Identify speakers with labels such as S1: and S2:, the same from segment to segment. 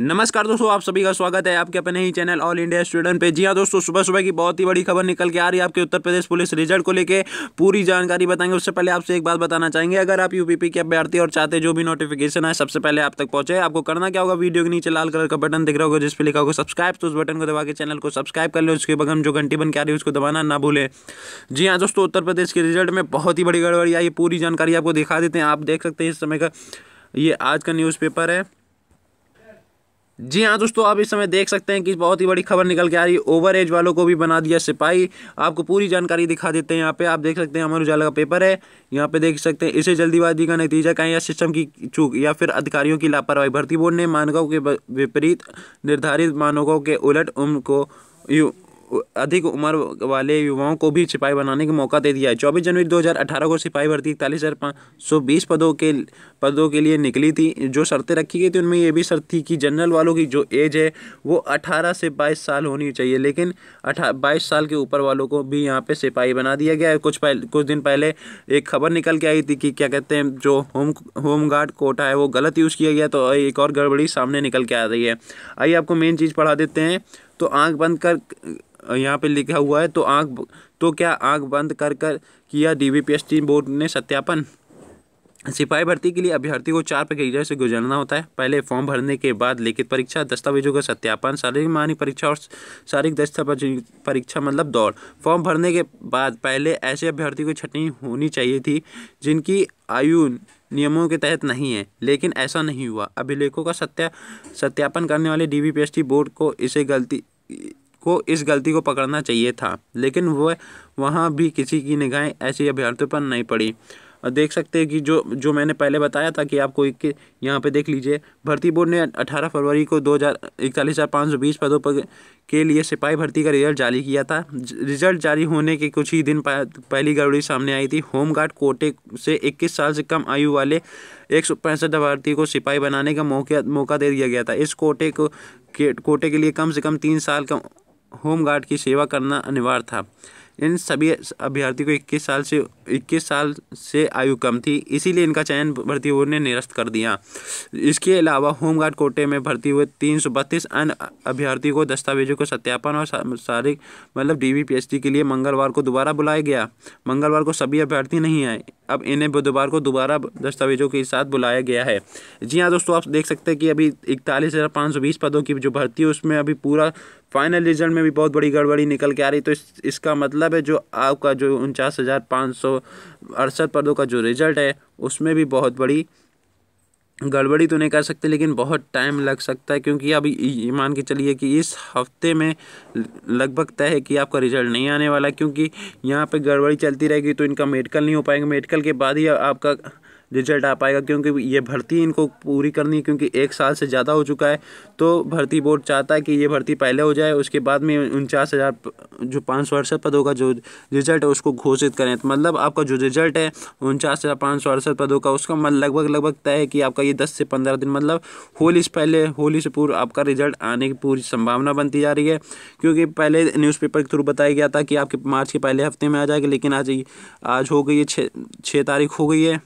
S1: नमस्कार दोस्तों आप सभी का स्वागत है आपके अपने ही चैनल ऑल इंडिया स्टूडेंट पे जी हाँ दोस्तों सुबह सुबह की बहुत ही बड़ी खबर निकल के आ रही है आपके उत्तर प्रदेश पुलिस रिजल्ट को लेके पूरी जानकारी बताएंगे उससे पहले आपसे एक बात बताना चाहेंगे अगर आप यूपीपी के अभ्यर्थी और चाहते जो भी नोटिफिकेशन है सबसे पहले आप तक पहुंचे आपको करना क्या होगा वीडियो के नीचे लाल कलर का बटन दिख रहा होगा जिस पर लिखा होगा सब्सक्राइब तो उस बटन को दबा के चैनल को सब्सक्राइब कर लें उसके बगम जो घंटी बन के आ रही है उसको दबाना ना भूलें जी हाँ दोस्तों उत्तर प्रदेश के रिजल्ट में बहुत ही बड़ी गड़बड़ी आई पूरी जानकारी आपको दिखा देते हैं आप देख सकते हैं इस समय का ये आज का न्यूज़पेपर है जी हाँ दोस्तों आप इस समय देख सकते हैं कि बहुत ही बड़ी खबर निकल के आ रही है ओवर एज वालों को भी बना दिया सिपाही आपको पूरी जानकारी दिखा देते हैं यहाँ पे आप देख सकते हैं अमर उजाला का पेपर है यहाँ पे देख सकते हैं इसे जल्दीबाजी का नतीजा कहें या सिस्टम की चूक या फिर अधिकारियों की लापरवाही भर्ती बोर्ड ने मानकों के विपरीत निर्धारित मानकों के उलट उम्र को अधिक उम्र वाले युवाओं को भी सिपाही बनाने का मौका दे दिया है चौबीस जनवरी 2018 को सिपाही भर्ती इकतालीस हज़ार पाँच पदों के पदों के लिए निकली थी जो शर्तें रखी गई थी उनमें ये भी शर्त थी कि जनरल वालों की जो एज है वो अठारह से बाईस साल होनी चाहिए लेकिन अठा बाईस साल के ऊपर वालों को भी यहाँ पर सिपाही बना दिया गया है कुछ पहले कुछ दिन पहले एक खबर निकल के आई थी कि क्या कहते हैं जो होम होमगार्ड कोटा है वो गलत यूज़ किया गया तो एक और गड़बड़ी सामने निकल के आ रही है आइए आपको मेन चीज़ पढ़ा देते हैं तो आंख बंद कर यहाँ पे लिखा हुआ है तो आंख तो क्या आंख बंद कर कर किया डीबीपीएस टीम बोर्ड ने सत्यापन सिपाही भर्ती के लिए अभ्यर्थी को चार प्रक्रिया से गुजरना होता है पहले फॉर्म भरने के बाद लिखित परीक्षा दस्तावेजों का सत्यापन शारीरिक मानी परीक्षा और शारीरिक दस्तावेज परीक्षा मतलब दौड़ फॉर्म भरने के बाद पहले ऐसे अभ्यर्थी को छटनी होनी चाहिए थी जिनकी आयु नियमों के तहत नहीं है लेकिन ऐसा नहीं हुआ अभिलेखों का सत्या सत्यापन करने वाले डी बोर्ड को इसे गलती को इस गलती को पकड़ना चाहिए था लेकिन वह वहाँ भी किसी की निगाहें ऐसी अभ्यर्थियों पर नहीं पड़ी और देख सकते हैं कि जो जो मैंने पहले बताया था कि आप कोई के यहाँ पे देख लीजिए भर्ती बोर्ड ने 18 फरवरी को दो हज़ार इकतालीस हज़ार पाँच सौ बीस पदों पर के लिए सिपाही भर्ती का रिजल्ट जारी किया था रिजल्ट जारी होने के कुछ ही दिन पहली गड़बड़ी सामने आई थी होमगार्ड कोटे से 21 साल से कम आयु वाले एक सौ पैंसठ अभ्यर्थी को सिपाही बनाने का मौका मौका दे दिया गया था इस कोटे को के कोटे के लिए कम से कम तीन साल का होम गार्ड की सेवा करना अनिवार्य था इन सभी अभ्यर्थी को 21 साल से 21 साल से आयु कम थी इसीलिए इनका चयन भर्ती बोर्ड ने निरस्त कर दिया इसके अलावा होमगार्ड कोटे में भर्ती हुए तीन अन्य अभ्यर्थियों को दस्तावेजों को सत्यापन और सारी मतलब डी के लिए मंगलवार को दोबारा बुलाया गया मंगलवार को सभी अभ्यर्थी नहीं आए अब इन्हें बुधवार को दोबारा दस्तावेजों के साथ बुलाया गया है जी हाँ दोस्तों आप देख सकते हैं कि अभी इकतालीस हज़ार पाँच सौ बीस पदों की जो भर्ती है उसमें अभी पूरा फाइनल रिजल्ट में भी बहुत बड़ी गड़बड़ी निकल के आ रही तो इस इसका मतलब है जो आपका जो उनचास हज़ार पाँच सौ अड़सठ पदों का जो रिजल्ट है उसमें भी बहुत बड़ी गड़बड़ी तो नहीं कर सकते लेकिन बहुत टाइम लग सकता है क्योंकि अब मान के चलिए कि इस हफ्ते में लगभग तय है कि आपका रिजल्ट नहीं आने वाला क्योंकि यहाँ पे गड़बड़ी चलती रहेगी तो इनका मेडिकल नहीं हो पाएंगे मेडिकल के बाद ही आपका रिजल्ट आ पाएगा क्योंकि ये भर्ती इनको पूरी करनी है क्योंकि एक साल से ज़्यादा हो चुका है तो भर्ती बोर्ड चाहता है कि ये भर्ती पहले हो जाए उसके बाद में उनचास हज़ार जो पाँच सौ अड़सठ पदों का जो रिजल्ट है उसको घोषित करें तो मतलब आपका जो रिजल्ट है उनचास हज़ार पाँच सौ अड़सठ पदों का उसका मतलब लगभग लगभग तय है कि आपका ये दस से पंद्रह दिन मतलब होली से पहले होली से पूर्व आपका रिजल्ट आने की पूरी संभावना बनती जा रही है क्योंकि पहले न्यूज़पेपर के थ्रू बताया गया था कि आपके मार्च के पहले हफ्ते में आ जाएगा लेकिन आज आज हो गई है छः तारीख हो गई है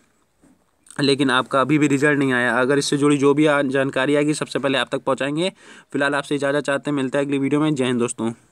S1: लेकिन आपका अभी भी रिजल्ट नहीं आया अगर इससे जुड़ी जो भी जानकारी आएगी सबसे पहले आप तक पहुँचाएंगे फिलहाल आपसे इजाज़त चाहते हैं मिलता है अगली वीडियो में जय हिंद दोस्तों